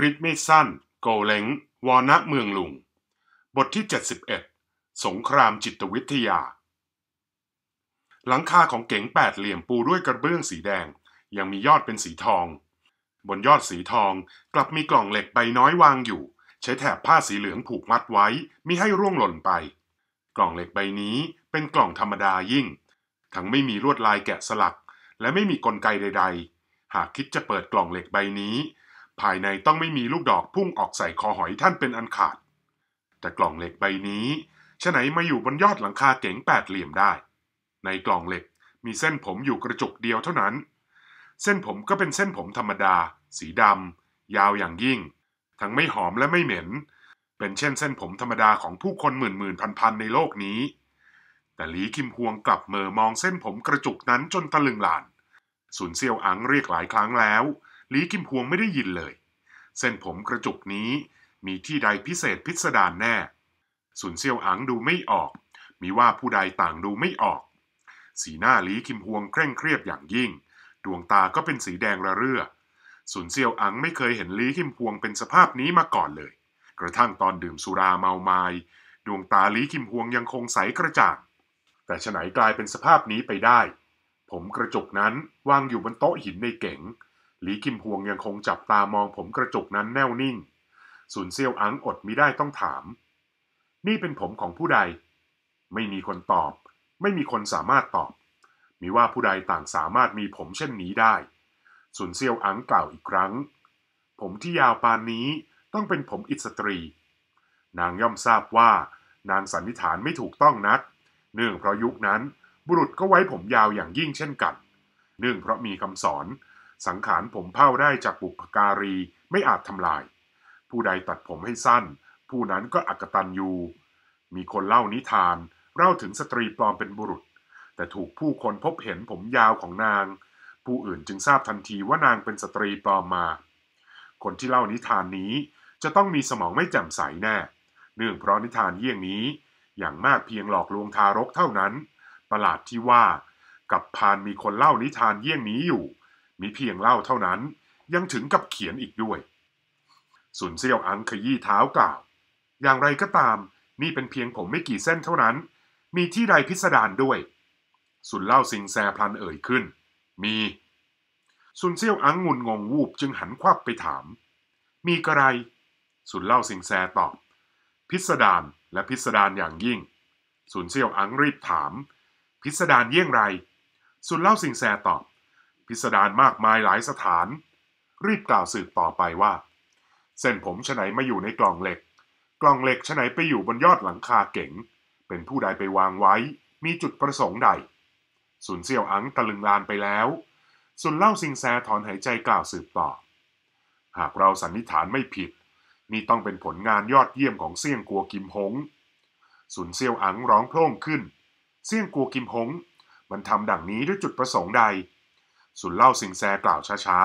ริดไม่สั้นโกเล้งวอนะเมืองลุง บทที่ 71 สงครามจิตวิทยา หลังคาของเก๋งแปดเหลี่ยมปูด้วยกระเบื้องสีแดง ยังมียอดเป็นสีทอง บนยอดสีทองกลับมีกล่องเหล็กใบน้อยวางอยู่ ใช้แถบผ้าสีเหลืองผูกมัดไว้มิให้ร่วงหล่นไป กล่องเหล็กใบนี้เป็นกล่องธรรมดายิ่ง ทั้งไม่มีลวดลายแกะสลักและไม่มีกลไกใด ๆ หากคิดจะเปิดกล่องเหล็กใบนี้ภายในต้องไม่มีลูกดอกพุ่งออกใส่คอหอยท่านเป็นอันขาด แต่กล่องเหล็กใบนี้ฉะไหนมาอยู่บนยอดหลังคาเก๋งแปดเหลี่ยมได้ ในกล่องเหล็กมีเส้นผมอยู่กระจุกเดียวเท่านั้น เส้นผมก็เป็นเส้นผมธรรมดา สีดำยาวอย่างยิ่ง ทั้งไม่หอมและไม่เหม็น เป็นเช่นเส้นผมธรรมดาของผู้คน หมื่นหมื่นพันพันในโลกนี้ แต่หลีคิมพวงกลับเมอมองเส้นผมกระจุกนั้นจนตะลึงหลานสุนเซียวอังเรียกหลายครั้งแล้วหลีกิมพวงไม่ได้ยินเลย เส้นผมกระจุกนี้มีที่ใดพิเศษพิสดารแน่ สุนเซียวอังดูไม่ออก มีว่าผู้ใดต่างดูไม่ออก สีหน้าหลีกิมพวงเคร่งเครียดอย่างยิ่ง ดวงตาก็เป็นสีแดงระเรื่อ สุนเซียวอังไม่เคยเห็นหลีกิมพวงเป็นสภาพนี้มาก่อนเลย กระทั่งตอนดื่มสุราเมามาย ดวงตาหลีกิมพวงยังคงใสกระจ่าง แต่ฉไหนกลายเป็นสภาพนี้ไปได้ ผมกระจกนั้นวางอยู่บนโต๊ะหินในเก๋งหลีกิมพวงยังคงจับตามองผมกระจุกนั้นแน่วนิ่งสุนเซียวอังอดมิได้ต้องถาม นี่เป็นผมของผู้ใด ไม่มีคนตอบ ไม่มีคนสามารถตอบมิว่าผู้ใดต่างสามารถมีผมเช่นนี้ได้สุนเซียวอังกล่าวอีกครั้ง ผมที่ยาวปานนี้ต้องเป็นผมอิสตรี นางย่อมทราบว่า นางสันนิษฐานไม่ถูกต้องนัก เนื่องเพราะยุคนั้นบุรุษก็ไว้ผมยาวอย่างยิ่งเช่นกัน เนื่องเพราะมีคำสอนสังขารผมเผ่าได้จากบุพการีไม่อาจทำลาย ผู้ใดตัดผมให้สั้น ผู้นั้นก็อักตันยู มีคนเล่านิทานเล่าถึงสตรีปลอมเป็นบุรุษ แต่ถูกผู้คนพบเห็นผมยาวของนาง ผู้อื่นจึงทราบทันทีว่านางเป็นสตรีปลอมมา คนที่เล่านิทานนี้จะต้องมีสมองไม่แจ่มใสแน่เนื่องเพราะนิทานเยี่ยงนี้ อย่างมากเพียงหลอกลวงทารกเท่านั้น ประหลาดที่ว่ากับพานมีคนเล่านิทานเยี่ยงนี้อยู่ีเพียงเล่าเท่านั้นยังถึงกับเขียนอีกด้วย สุนเซียวอังขยี้เท้ากล่าว อย่างไรก็ตามนี่เป็นเพียงผมไม่กี่เส้นเท่านั้น มีที่ใดพิสดารด้วย สุนเล่าสิงแซพลันเอ่ยขึ้น มี สุนเซียวอังงุนงงวูบ จึงหันควับไปถาม มีกระไรสุนเล่าสิงแซตอบ พิสดารและพิสดารอย่างยิ่งสุนเซียวอังรีบถาม พิสดารเยี่ยงไรสุนเล่าสิงแซตอบพิสดารมากมายหลายสถาน รีบกล่าวสืบต่อไปว่า เส้นผมชไหนมาอยู่ในกล่องเหล็ก กล่องเหล็กชไหนไปอยู่บนยอดหลังคาเก๋งเป็นผู้ใดไปวางไว้มีจุดประสงค์ใดสุนเซี่ยวอังตะลึงลานไปแล้วสุนเล่าซิงแซถอนหายใจกล่าวสืบต่อ หากเราสันนิษฐานไม่ผิดนี่ต้องเป็นผลงานยอดเยี่ยมของเซี่ยงกัวกิมหงสุนเซี่ยวอังร้องโพร่งขึ้นเซี่ยงกัวกิมหงมันทำดังนี้ด้วยจุดประสงค์ใดสุนเล่าสิงแซกล่าวช้า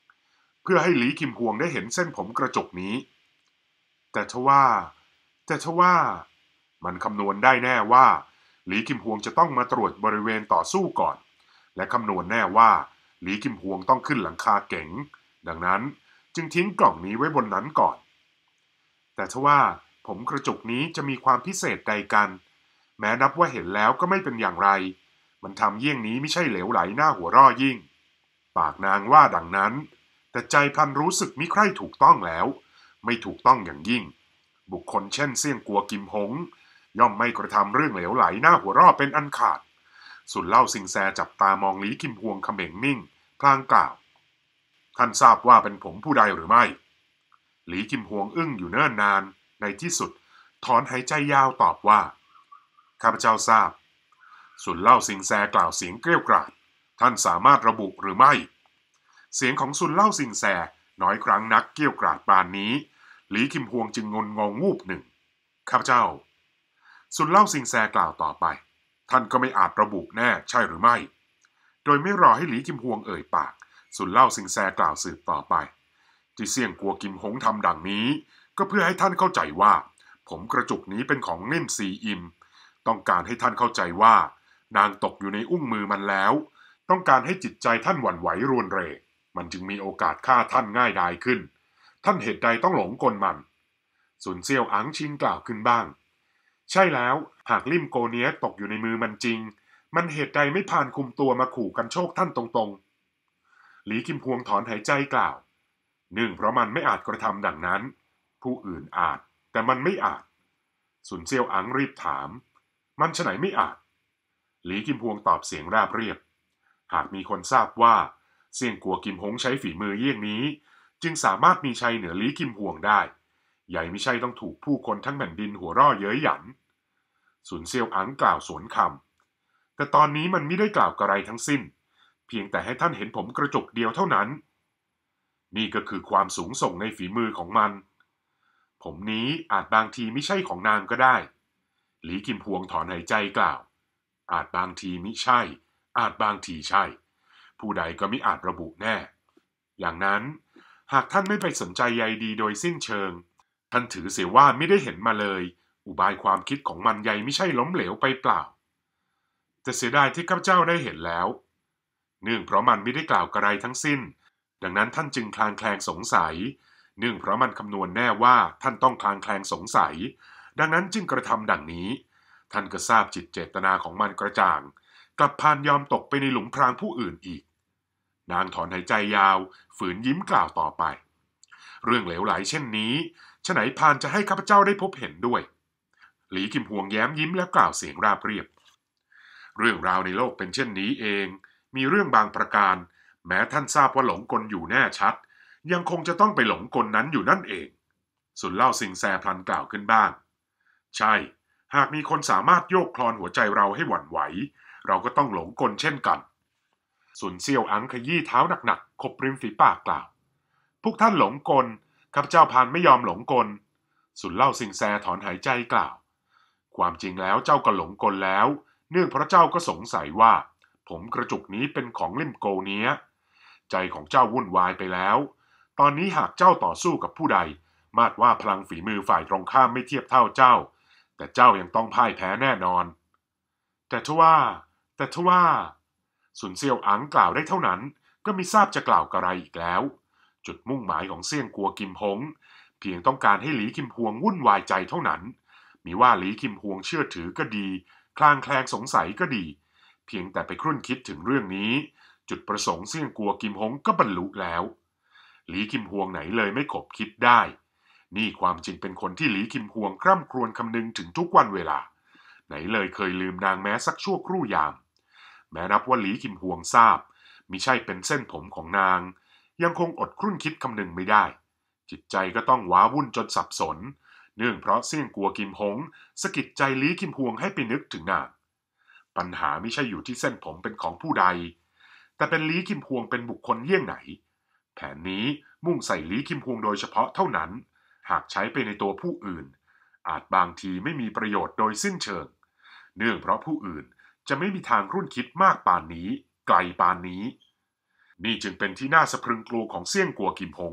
ๆ เพื่อให้หลีคิมฮวงได้เห็นเส้นผมกระจกนี้ แต่ทว่า แต่ทว่ามันคำนวณได้แน่ว่า หลีคิมฮวงจะต้องมาตรวจบริเวณต่อสู้ก่อน และคำนวณแน่ว่า หลีคิมฮวงต้องขึ้นหลังคาเก๋ง ดังนั้นจึงทิ้งกล่องนี้ไว้บนนั้นก่อน แต่ทว่า ผมกระจกนี้จะมีความพิเศษใดกัน แม้นับว่าเห็นแล้วก็ไม่เป็นอย่างไรมันทำเยี่ยงนี้ไม่ใช่เหลวไหลหน้าหัวร่อยิ่ง ปากนางว่าดังนั้นแต่ใจพันรู้สึกมิใคร่ถูกต้องแล้ว ไม่ถูกต้องอย่างยิ่ง บุคคลเช่นเสี่ยงกัวกิมหงย่อมไม่กระทำเรื่องเหลวไหลหน้าหัวร่อเป็นอันขาด สุนเล่าสิงแซจับตามองลีกิมพวงเขม่งนิ่งพลางกล่าวท่านทราบว่าเป็นผมผู้ใดหรือไม่ หลีกิมพวงอึ้งอยู่เนิ่นนานในที่สุดถอนหายใจยาวตอบว่าข้าพเจ้าทราบสุนเล่าสิงแซกล่าวเสียงเกลี้ยวกราด ท่านสามารถระบุหรือไม่ เสียงของสุนเล่าสิงแซน้อยครั้งนักเกลี้ยวกราดปานนี้หลีคิมพวงจึงงนงงงูบหนึ่ง ข้าพเจ้าสุนเล่าสิงแซกล่าวต่อไป ท่านก็ไม่อาจระบุแน่ใช่หรือไม่ โดยไม่รอให้หลีคิมพวงเอ่ยปากสุนเล่าสิงแซกล่าวสืบต่อไปที่เสี่ยงกัวกิมหงทำดังนี้ ก็เพื่อให้ท่านเข้าใจว่า ผมกระจุกนี้เป็นของเน่มซีอิม ต้องการให้ท่านเข้าใจว่านางตกอยู่ในอุ้งมือมันแล้ว ต้องการให้จิตใจท่านหวั่นไหวรวนเรมันจึงมีโอกาสฆ่าท่านง่ายดายขึ้น ท่านเหตุใดต้องหลงกลมัน สุนเซียวอังชิงกล่าวขึ้นบ้าง ใช่แล้ว หากลิมโกเนียตกอยู่ในมือมันจริง มันเหตุใดไม่ผ่านคุมตัวมาขู่กันโชคท่านตรง ๆ หลีกิมพวงถอนหายใจกล่าว หนึ่ง เพราะมันไม่อาจกระทำดังนั้น ผู้อื่นอาจ แต่มันไม่อาจ สุนเซียวอังรีบถาม มันฉไหนไม่อาจหลีกิมพวงตอบเสียงราบเรียบ หากมีคนทราบว่า เสี่ยงกัวกิมฮงใช้ฝีมือเยี่ยงนี้ จึงสามารถมีชัยเหนือหลีกิมพวงได้ ใหญ่ไม่ใช่ต้องถูกผู้คนทั้งแผ่นดินหัวร่อเย้ยหยันสุนเซียวอังกล่าวสวนคำ แต่ตอนนี้มันไม่ได้กล่าวกระไรทั้งสิ้น เพียงแต่ให้ท่านเห็นผมกระจกเดียวเท่านั้น นี่ก็คือความสูงส่งในฝีมือของมัน ผมนี้อาจบางทีไม่ใช่ของนางก็ได้ หลีกิมพวงถอนหายใจกล่าวอาจบางทีมิใช่ อาจบางทีใช่ ผู้ใดก็มิอาจระบุแน่ อย่างนั้น หากท่านไม่ไปสนใจใยดีโดยสิ้นเชิง ท่านถือเสียว่าไม่ได้เห็นมาเลย อุบายความคิดของมันใยไม่ใช่ล้มเหลวไปเปล่า จะเสียดายที่ข้าพเจ้าได้เห็นแล้ว เนื่องเพราะมันไม่ได้กล่าวกระไรทั้งสิ้น ดังนั้นท่านจึงคลางแคลงสงสัย เนื่องเพราะมันคำนวณแน่ว่า ท่านต้องคลางแคลงสงสัย ดังนั้นจึงกระทำดังนี้ท่านก็ทราบจิตเจตนาของมันกระจ่างกลับพานยอมตกไปในหลุมพรางผู้อื่นอีก นางถอนหายใจยาว ฝืนยิ้มกล่าวต่อไป เรื่องเหลวไหลเช่นนี้ฉไหนพานจะให้ข้าพเจ้าได้พบเห็นด้วย หลีกิมหวงแย้มยิ้มแล้วกล่าวเสียงราบเรียบ เรื่องราวในโลกเป็นเช่นนี้เอง มีเรื่องบางประการ แม้ท่านทราบว่าหลงกลอยู่แน่ชัด ยังคงจะต้องไปหลงกลนั้นอยู่นั่นเองสุนเล่าสิงแซพลันกล่าวขึ้นบ้างใช่หากมีคนสามารถโยกคลอนหัวใจเราให้หวั่นไหว เราก็ต้องหลงกลเช่นกัน สุนเซียวอังขยี้เท้าหนักๆขบริมฝีปากกล่าวพวกท่านหลงกลข้าพเจ้าพานไม่ยอมหลงกลสุนเล่าสิงแซถอนหายใจกล่าว ความจริงแล้วเจ้าก็หลงกลแล้วเนื่องพระเจ้าก็สงสัยว่า ผมกระจุกนี้เป็นของลิมโกเนี้ยใจของเจ้าวุ่นวายไปแล้ว ตอนนี้หากเจ้าต่อสู้กับผู้ใด มาดว่าพลังฝีมือฝ่ายตรงข้ามไม่เทียบเท่าเจ้าแต่เจ้ายังต้องพ่ายแพ้แน่นอน แต่ทว่า แต่ทว่า สุนเซียวอังกล่าวได้เท่านั้น ก็ม่ทราบจะกล่าวกระไรอีกแล้ว จุดมุ่งหมายของเซี่ยงกัวกิมพงเพียงต้องการให้หลีกิมพวงวุ่นวายใจเท่านั้น มีว่าหลีกิมพวงเชื่อถือก็ดี คลางแคลงสงสัยก็ดี เพียงแต่ไปครุ่นคิดถึงเรื่องนี้ จุดประสงค์เซี่ยงกัวกิมพงก็บรรลุแล้ว หลีกิมพวงไหนเลยไม่ขบคิดได้นี่ความจริงเป็นคนที่หลีคิมพวงคร่ำครวญคำนึงถึงทุกวันเวลา ไหนเลยเคยลืมนางแม้สักชั่วครู่ยาม แม้นับว่าหลีคิมพวงทราบมิใช่เป็นเส้นผมของนาง ยังคงอดครุ่นคิดคำนึงไม่ได้ จิตใจก็ต้องว้าวุ่นจนสับสน เนื่องเพราะเสี่ยงกลัวกิมหงสกิดใจลีคิมพวงให้ไปนึกถึงนางปัญหาไม่ใช่อยู่ที่เส้นผมเป็นของผู้ใด แต่เป็นลีคิมพวงเป็นบุคคลเยี่ยงไหนแผนนี้มุ่งใส่ลีคิมพวงโดยเฉพาะเท่านั้นหากใช้ไปในตัวผู้อื่น อาจบางทีไม่มีประโยชน์โดยสิ้นเชิง เนื่องเพราะผู้อื่นจะไม่มีทางรุ่นคิดมากปานนี้ ไกลปานนี้ นี่จึงเป็นที่น่าสะพรึงกลัวของเสี่ยงกัวกิมพง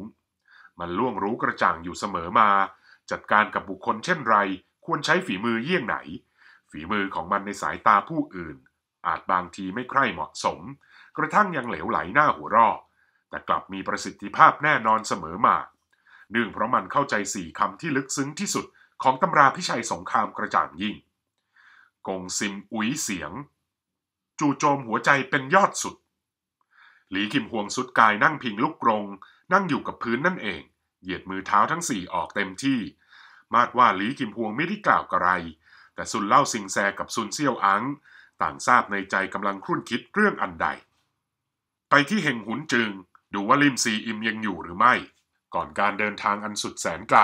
มันล่วงรู้กระจ่างอยู่เสมอมา จัดการกับบุคคลเช่นไร ควรใช้ฝีมือเยี่ยงไหน ฝีมือของมันในสายตาผู้อื่น อาจบางทีไม่ใคร่เหมาะสม กระทั่งยังเหลวไหลหน้าหัวรอแต่กลับมีประสิทธิภาพแน่นอนเสมอมาเนื่องเพราะมันเข้าใจสี่คำที่ลึกซึ้งที่สุดของตำราพิชัยสงครามกระจ่างยิ่ง กงซิมอุ๋ยเสียง จู่โจมหัวใจเป็นยอดสุด หลีกิมฮวงสุดกายนั่งพิงลูกกรง นั่งอยู่กับพื้นนั่นเอง เหยียดมือเท้าทั้งสี่ออกเต็มที่ มาดว่าหลีกิมฮวงไม่ได้กล่าวอะไร แต่ซุนเล่าซิงแซกับซุนเซี่ยวอังต่างทราบในใจกำลังครุ่นคิดเรื่องอันใด ไปที่เฮงหุนจึง ดูว่าลิมซีอิมยังอยู่หรือไม่ก่อนการเดินทางอันสุดแสนไกล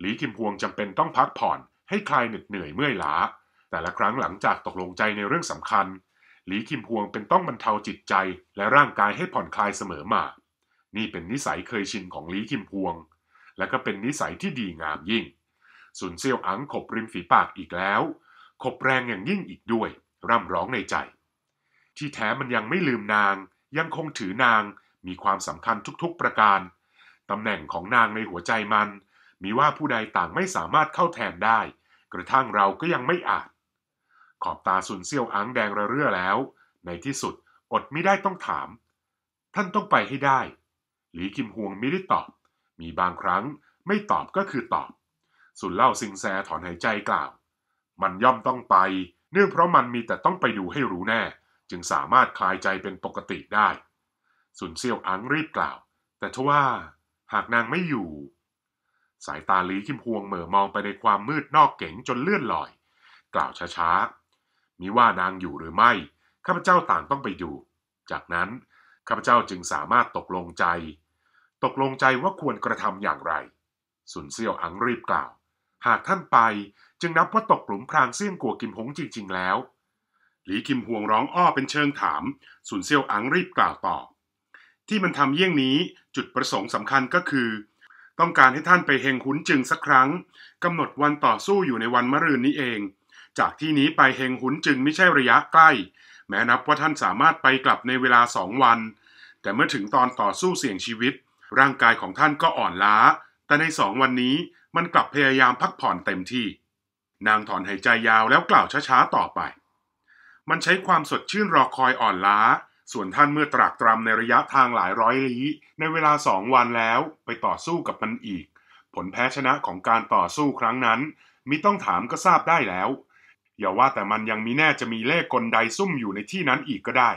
หลีคิมพวงจำเป็นต้องพักผ่อนให้คลายเหน็ดเหนื่อยเมื่อยล้า แต่ละครั้งหลังจากตกลงใจในเรื่องสำคัญ หลีคิมพวงเป็นต้องบรรเทาจิตใจและร่างกายให้ผ่อนคลายเสมอมา นี่เป็นนิสัยเคยชินของหลีคิมพวง และก็เป็นนิสัยที่ดีงามยิ่ง สุนเซียวอังขบริมฝีปากอีกแล้ว ขบแรงอย่างยิ่งอีกด้วยร่ำร้องในใจ ที่แท้มันยังไม่ลืมนาง ยังคงถือนาง มีความสำคัญทุกๆประการตำแหน่งของนางในหัวใจมัน มีว่าผู้ใดต่างไม่สามารถเข้าแทนได้ กระทั่งเราก็ยังไม่อาจ ขอบตาสุนเซียวอังแดงระเรื่อแล้ว ในที่สุดอดไม่ได้ต้องถาม ท่านต้องไปให้ได้ หลีกิมฮวงไม่ได้ตอบ มีบางครั้งไม่ตอบก็คือตอบสุนเล่าซิงแซถอนหายใจกล่าว มันย่อมต้องไป เนื่องเพราะมันมีแต่ต้องไปดูให้รู้แน่ จึงสามารถคลายใจเป็นปกติได้สุนเซียวอังรีบกล่าว แต่ทว่าหากนางไม่อยู่ สายตาลีคิมพวงเหม่อมองไปในความมืดนอกเก๋งจนเลื่อนลอย กล่าวช้าๆมิว่านางอยู่หรือไม่ข้าพเจ้าต่างต้องไปอยู่จากนั้นข้าพเจ้าจึงสามารถตกลงใจ ตกลงใจว่าควรกระทำอย่างไรสุนเซี่ยวอังรีบกล่าว หากท่านไปจึงนับว่าตกหลุมพรางเสี่ยงกัวกิมหงจริงๆแล้ว หลีกิมห่วงร้องอ้อเป็นเชิงถามสุนเซียวอังรีบกล่าวต่อ ที่มันทำเยี่ยงนี้จุดประสงค์สำคัญก็คือ ต้องการให้ท่านไปเฮงหุนจึงสักครั้งกำหนดวันต่อสู้อยู่ในวันมะรืนนี้เอง จากที่นี้ไปเฮงหุนจึงไม่ใช่ระยะใกล้ แม้นับว่าท่านสามารถไปกลับในเวลาสองวัน แต่เมื่อถึงตอนต่อสู้เสี่ยงชีวิต ร่างกายของท่านก็อ่อนล้า แต่ในสองวันนี้มันกลับพยายามพักผ่อนเต็มที่ นางถอนหายใจยาวแล้วกล่าวช้าๆต่อไป มันใช้ความสดชื่นรอคอยอ่อนล้าส่วนท่านเมื่อตรากตรำในระยะทางหลายร้อยลี้ในเวลาสองวันแล้วไปต่อสู้กับมันอีก ผลแพ้ชนะของการต่อสู้ครั้งนั้นมิต้องถามก็ทราบได้แล้ว อย่าว่าแต่มันยังมีแน่จะมีเล่กลใดซุ่มอยู่ในที่นั้นอีกก็ได้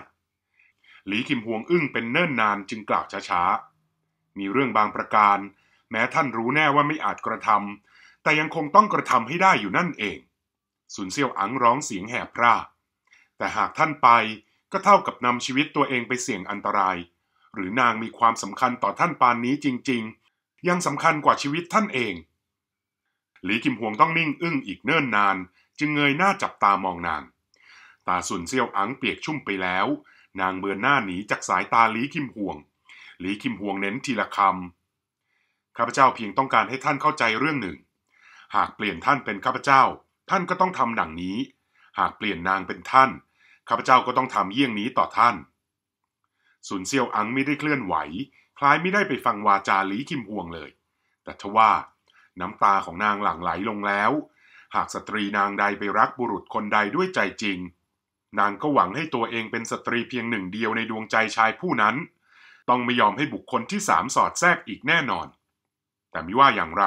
หลีคิมหวงอึ้งเป็นเนิ่นนานจึงกล่าวช้าๆมีเรื่องบางประการ แม้ท่านรู้แน่ว่าไม่อาจกระทำแต่ยังคงต้องกระทำให้ได้อยู่นั่นเองสุนเซียวอังร้องเสียงแหบพร่าแต่หากท่านไปก็เท่ากับนำชีวิตตัวเองไปเสี่ยงอันตราย หรือนางมีความสำคัญต่อท่านปานนี้จริง ๆ ยังสำคัญกว่าชีวิตท่านเอง หลีกิมหวงต้องนิ่งอึ้งอีกเนิ่นนานจึงเงยหน้าจับตามองนาง ตาสุนเซียวอังเปียกชุ่มไปแล้ว นางเบือนหน้าหนีจากสายตาหลีกิมหวง หลีกิมหวงเน้นทีละคำข้าพเจ้าเพียงต้องการให้ท่านเข้าใจเรื่องหนึ่ง หากเปลี่ยนท่านเป็นข้าพเจ้า ท่านก็ต้องทำดังนี้ หากเปลี่ยนนางเป็นท่านข้าพเจ้าก็ต้องทำเยี่ยงนี้ต่อท่าน สุนเซียวอังไม่ได้เคลื่อนไหว คล้ายไม่ได้ไปฟังวาจาหลีคิมฮวงเลย แต่ทว่า น้ำตาของนางหลั่งไหลลงแล้ว หากสตรีนางใดไปรักบุรุษคนใดด้วยใจจริง นางก็หวังให้ตัวเองเป็นสตรีเพียงหนึ่งเดียวในดวงใจชายผู้นั้น ต้องไม่ยอมให้บุคคลที่สามสอดแทรกอีกแน่นอน แต่มิว่าอย่างไร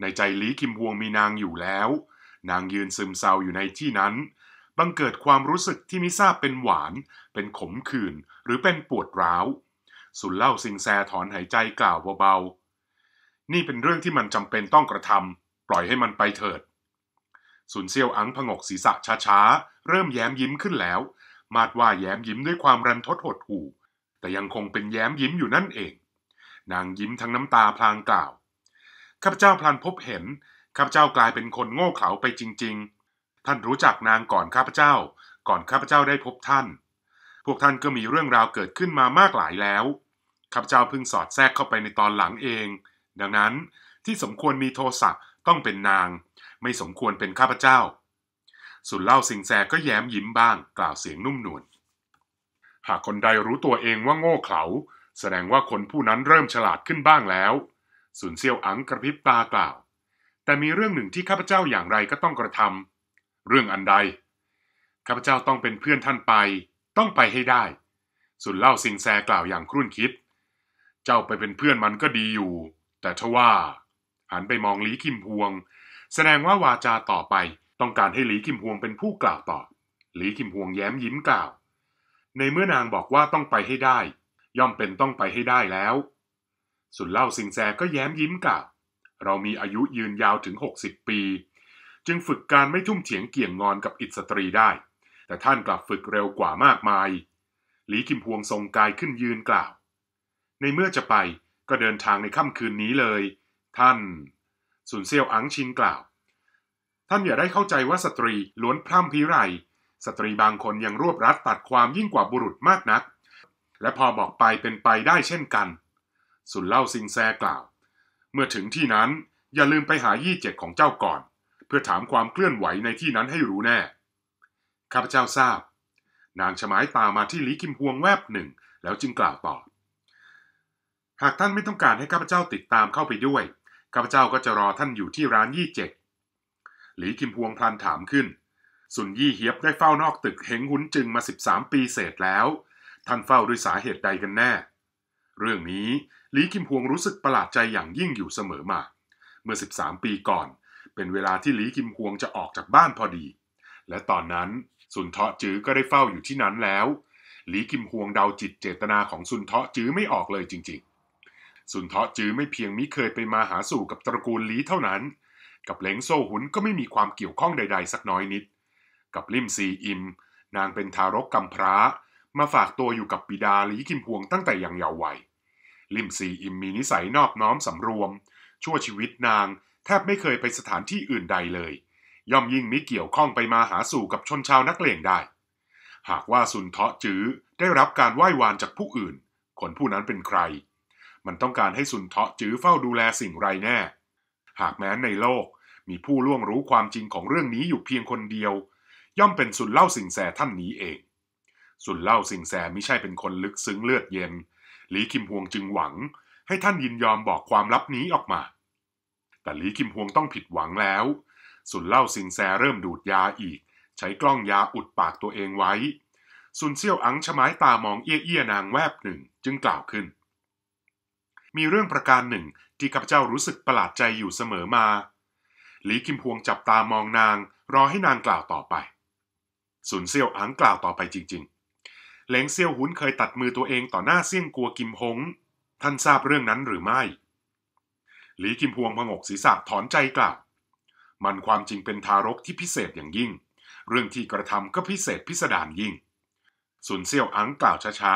ในใจหลีคิมฮวงมีนางอยู่แล้ว นางยืนซึมเศร้าอยู่ในที่นั้นบังเกิดความรู้สึกที่มิทราบเป็นหวาน เป็นขมขื่นหรือเป็นปวดร้าว สุนเล่าสิงแซถอนหายใจกล่าวเบาๆนี่เป็นเรื่องที่มันจำเป็นต้องกระทำปล่อยให้มันไปเถิดสุนเซียวอังผงกศีรษะช้าๆเริ่มแย้มยิ้มขึ้นแล้วมาดว่าแย้มยิ้มด้วยความรันทดหดหู่ แต่ยังคงเป็นแย้มยิ้มอยู่นั่นเอง นางยิ้มทั้งน้ำตาพลางกล่าวข้าพเจ้าพลันพบเห็นข้าพเจ้ากลายเป็นคนโง่เขลาไปจริงๆท่านรู้จักนางก่อนข้าพเจ้า ก่อนข้าพเจ้าได้พบท่าน พวกท่านก็มีเรื่องราวเกิดขึ้นมามากหลายแล้ว ข้าพเจ้าเพิ่งสอดแทรกเข้าไปในตอนหลังเอง ดังนั้นที่สมควรมีโทสะต้องเป็นนาง ไม่สมควรเป็นข้าพเจ้า สุนเล่าสิงแสก็แย้มยิ้มบ้างกล่าวเสียงนุ่มนวล หากคนใดรู้ตัวเองว่าโง่เขลา แสดงว่าคนผู้นั้นเริ่มฉลาดขึ้นบ้างแล้ว สุนเซียวอังกระพริบตากล่าว แต่มีเรื่องหนึ่งที่ข้าพเจ้าอย่างไรก็ต้องกระทำเรื่องอันใด ข้าพเจ้าต้องเป็นเพื่อนท่านไป ต้องไปให้ได้ สุนเล่าสิงแซกล่าวอย่างครุ่นคิด เจ้าไปเป็นเพื่อนมันก็ดีอยู่ แต่ทว่า หันไปมองหลีคิมพวง แสดงว่าวาจาต่อไป ต้องการให้หลีคิมพวงเป็นผู้กล่าวต่อหลีคิมพวงแย้มยิ้มกล่าว ในเมื่อนางบอกว่าต้องไปให้ได้ ย่อมเป็นต้องไปให้ได้แล้ว สุนเล่าสิงแซก็แย้มยิ้มกล่าว เรามีอายุยืนยาวถึง60ปีจึงฝึกการไม่ทุ่มเถียงเกี่ยงงอนกับอิสตรีได้ แต่ท่านกลับฝึกเร็วกว่ามากมาย หลีกิมพวงทรงกายขึ้นยืนกล่าว ในเมื่อจะไปก็เดินทางในค่ำคืนนี้เลย ท่านสุนเซียวอังชินกล่าว ท่านอย่าได้เข้าใจว่าสตรีล้วนพร่ำพิไร สตรีบางคนยังรวบรัดตัดความยิ่งกว่าบุรุษมากนัก และพอบอกไปเป็นไปได้เช่นกันสุนเล่าซิงแซกล่าว เมื่อถึงที่นั้นอย่าลืมไปหายี่เจ็ดของเจ้าก่อนเพื่อถามความเคลื่อนไหวในที่นั้นให้รู้แน่ ข้าพเจ้าทราบ นางชมายตามาที่ลีกิมพวงแวบหนึ่งแล้วจึงกล่าวต่อ หากท่านไม่ต้องการให้ข้าพเจ้าติดตามเข้าไปด้วย ข้าพเจ้าก็จะรอท่านอยู่ที่ร้านยี่เจ็ดหลีกิมพวงพลันถามขึ้น สุนยี่เฮียบได้เฝ้านอกตึกเหงหุนจึงมาสสิบามปีเศษแล้ว ท่านเฝ้าด้วยสาเหตุใดกันแน่ เรื่องนี้หลีกิมพวงรู้สึกประหลาดใจอย่างยิ่งอยู่เสมอมา เมื่อ 13 ปีก่อนเป็นเวลาที่หลีกิมฮวงจะออกจากบ้านพอดี และตอนนั้นสุนทรจื้อก็ได้เฝ้าอยู่ที่นั้นแล้ว หลีกิมฮวงเดาจิตเจตนาของสุนทรจื้อไม่ออกเลยจริงๆสุนทรจื้อไม่เพียงมิเคยไปมาหาสู่กับตระกูลหลีเท่านั้น กับเหลงโซหุนก็ไม่มีความเกี่ยวข้องใดๆสักน้อยนิด กับลิมซีอิม นางเป็นทารกกำพร้า มาฝากตัวอยู่กับปิดาหลีกิมฮวงตั้งแต่ยังเยาว์วัยลิมซีอิมมีนิสัยนอบน้อมสำรวม ชั่วชีวิตนางแทบไม่เคยไปสถานที่อื่นใดเลย ย่อมยิ่งมิเกี่ยวข้องไปมาหาสู่กับชนชาวนักเลงได้ หากว่าสุนเทาะจื้อได้รับการไหว้วานจากผู้อื่น คนผู้นั้นเป็นใคร มันต้องการให้สุนเทาะจื้อเฝ้าดูแลสิ่งไรแน่ หากแม้นในโลกมีผู้ล่วงรู้ความจริงของเรื่องนี้อยู่เพียงคนเดียว ย่อมเป็นสุนเล่าสิ่งแสท่านนี้เองสุนเล่าสิ่งแสไม่ใช่เป็นคนลึกซึ้งเลือดเย็น หลีคิมฮวงจึงหวัง ให้ท่านยินยอมบอกความลับนี้ออกมาแต่หลีกิมฮวงต้องผิดหวังแล้ว สุนเล่าซินแซเริ่มดูดยาอีก ใช้กล้องยาอุดปากตัวเองไว้ สุนเซี่ยวอังชะไม้ตามองเอี้ยเอี้ยนางแวบหนึ่งจึงกล่าวขึ้น มีเรื่องประการหนึ่ง ที่ข้าพเจ้ารู้สึกประหลาดใจอยู่เสมอมา หลีกิมพวงจับตามองนางรอให้นางกล่าวต่อไปสุนเซี่ยวอังกล่าวต่อไปจริงๆเหลงเซี่ยวหุนเคยตัดมือตัวเองต่อหน้าเซี่ยงกัวกิมหงท่านทราบเรื่องนั้นหรือไม่หลีกิมพวงพงกศีรษะถอนใจกล่าว มันความจริงเป็นทารกที่พิเศษอย่างยิ่ง เรื่องที่กระทำก็พิเศษพิสดารยิ่ง สุนเซียวอังกล่าวช้า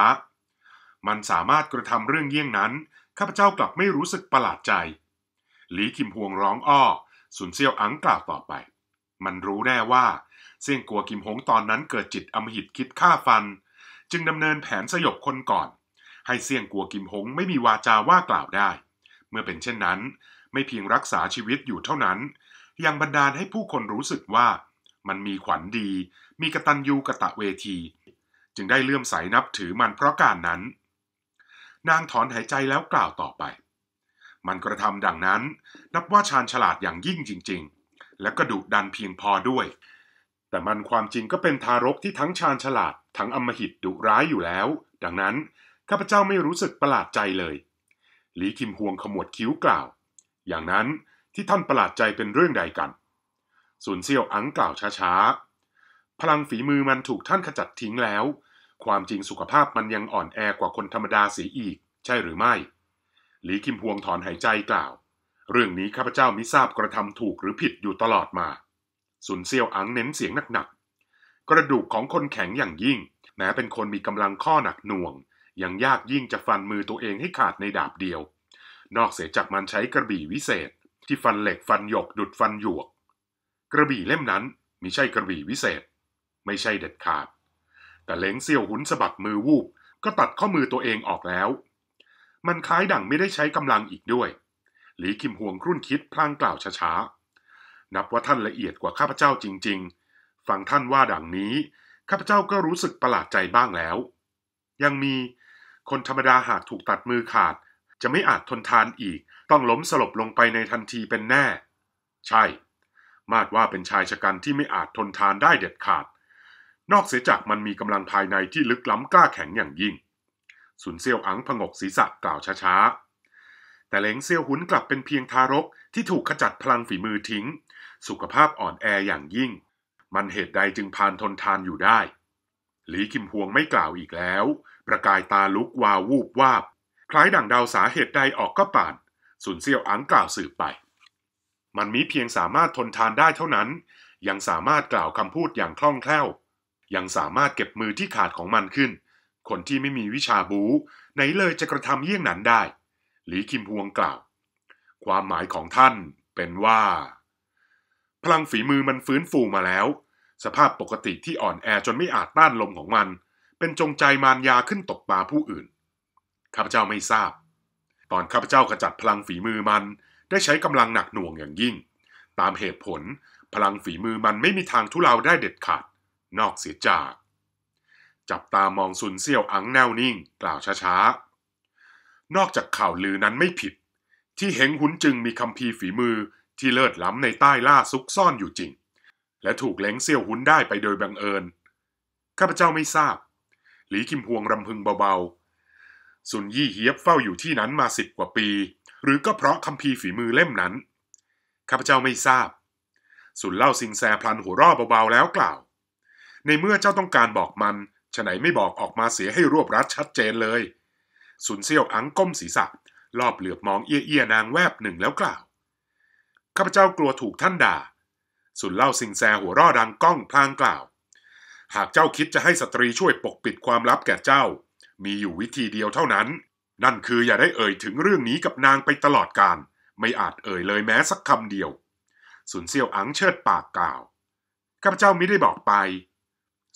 ๆมันสามารถกระทำเรื่องเยี่ยงนั้น ข้าพเจ้ากลับไม่รู้สึกประหลาดใจ หลีกิมพวงร้องอ้อสุนเซียวอังกล่าวต่อไป มันรู้แน่ว่าเซี่ยงกัวกิมหงตอนนั้นเกิดจิตอมหิตคิดฆ่าฟัน จึงดำเนินแผนสยบคนก่อน ให้เซี่ยงกัวกิมหงไม่มีวาจาว่ากล่าวได้มื่อเป็นเช่นนั้นไม่เพียงรักษาชีวิตอยู่เท่านั้น ยังบันดาลให้ผู้คนรู้สึกว่ามันมีขวัญดี มีกตัญญูกะตะเวที จึงได้เลื่อมใสนับถือมันเพราะการนั้น นางถอนหายใจแล้วกล่าวต่อไป มันกระทำดังนั้นนับว่าชาญฉลาดอย่างยิ่งจริงๆ และก็ดุดันเพียงพอด้วย แต่มันความจริงก็เป็นทารกที่ทั้งชาญฉลาด ทั้งอมหิตดุร้ายอยู่แล้ว ดังนั้นข้าพเจ้าไม่รู้สึกประหลาดใจเลยหลีคิมฮวงขมวดคิ้วกล่าว อย่างนั้นที่ท่านประหลาดใจเป็นเรื่องใดกันสุนเซียวอังกล่าวช้าๆ พลังฝีมือมันถูกท่านขจัดทิ้งแล้ว ความจริงสุขภาพมันยังอ่อนแอกว่าคนธรรมดาเสียอีกใช่หรือไม่ หลีคิมฮวงถอนหายใจกล่าว เรื่องนี้ข้าพเจ้ามิทราบกระทำถูกหรือผิดอยู่ตลอดมาสุนเซียวอังเน้นเสียงหนักๆกระดูกของคนแข็งอย่างยิ่ง แม้เป็นคนมีกำลังข้อหนักหน่วงยังยากยิ่งจะฟันมือตัวเองให้ขาดในดาบเดียว นอกเสียจากมันใช้กระบี่วิเศษ ที่ฟันเหล็กฟันหยกดุดฟันหยวก กระบี่เล่มนั้นมิใช่กระบี่วิเศษ ไม่ใช่เด็ดขาด แต่เล้งเซี่ยวหุนสะบัดมือวูบ ก็ตัดข้อมือตัวเองออกแล้ว มันคล้ายดั่งไม่ได้ใช้กำลังอีกด้วย หลีคิมหวงครุ่นคิดพลางกล่าวช้าๆนับว่าท่านละเอียดกว่าข้าพเจ้าจริงๆฟังท่านว่าดังนี้ ข้าพเจ้าก็รู้สึกประหลาดใจบ้างแล้ว ยังมีคนธรรมดาหากถูกตัดมือขาด จะไม่อาจทนทานอีก ต้องล้มสลบลงไปในทันทีเป็นแน่ ใช่ มาดว่าเป็นชายชะกันที่ไม่อาจทนทานได้เด็ดขาด นอกเสียจากมันมีกำลังภายในที่ลึกล้ำกล้าแข็งอย่างยิ่งสุนเซียวอังผงกศีรษะกล่าวช้าๆ แต่เหลงเซียวหุนกลับเป็นเพียงทารกที่ถูกขจัดพลังฝีมือทิ้ง สุขภาพอ่อนแออย่างยิ่ง มันเหตุใดจึงพานทนทานอยู่ได้ หลีกิมพวงไม่กล่าวอีกแล้วประกายตาลุกวาววูบวาบ คล้ายดั่งดาวสาเหตุใดออกก็ป่านสุนเซียวอังกล่าวสืบไป มันมีเพียงสามารถทนทานได้เท่านั้น ยังสามารถกล่าวคำพูดอย่างคล่องแคล่ว ยังสามารถเก็บมือที่ขาดของมันขึ้น คนที่ไม่มีวิชาบูไหนเลยจะกระทำเยี่ยงนั้นได้ หลีคิมพวงกล่าว ความหมายของท่านเป็นว่า พลังฝีมือมันฟื้นฟูมาแล้ว สภาพปกติที่อ่อนแอจนไม่อาจต้านลมของมันเป็นจงใจมารยาขึ้นตกปลาผู้อื่น ข้าพเจ้าไม่ทราบ ตอนข้าพเจ้าขจัดพลังฝีมือมัน ได้ใช้กำลังหนักหน่วงอย่างยิ่ง ตามเหตุผล พลังฝีมือมันไม่มีทางทุเลาได้เด็ดขาด นอกเสียจาก จับตามองซุนเซี่ยวอังแนวนิ่ง กล่าวช้าๆ นอกจากข่าวลือนั้นไม่ผิด ที่เหงหุนจึงมีคำพีฝีมือที่เลิศล้ำในใต้ล่าซุกซ่อนอยู่จริง และถูกเล้งเซี่ยวหุนได้ไปโดยบังเอิญ ข้าพเจ้าไม่ทราบหลีกิมพวงรำพึงเบาๆ สุนยี่เฮียบเฝ้าอยู่ที่นั้นมาสิบกว่าปี หรือก็เพราะคำพีฝีมือเล่มนั้น ข้าพเจ้าไม่ทราบ สุนเล่าซิงแซพลันหัวรอบเบา ๆ แล้วกล่าว ในเมื่อเจ้าต้องการบอกมันฉไหนไม่บอกออกมาเสียให้รวบรัดชัดเจนเลย สุนเซี่ยวอังก้มศีรษะ รอบเหลือบมองเอี้ยเอี้ยนางแวบหนึ่งแล้วกล่าว ข้าพเจ้ากลัวถูกท่านด่าสุนเล่าซิงแซหัวรอดังก้องพลางกล่าวหากเจ้าคิดจะให้สตรีช่วยปกปิดความลับแก่เจ้า มีอยู่วิธีเดียวเท่านั้น นั่นคืออย่าได้เอ่ยถึงเรื่องนี้กับนางไปตลอดการ ไม่อาจเอ่ยเลยแม้สักคำเดียว สุนเซียวอังเชิดปากกล่าว ข้าพเจ้าไม่ได้บอกไป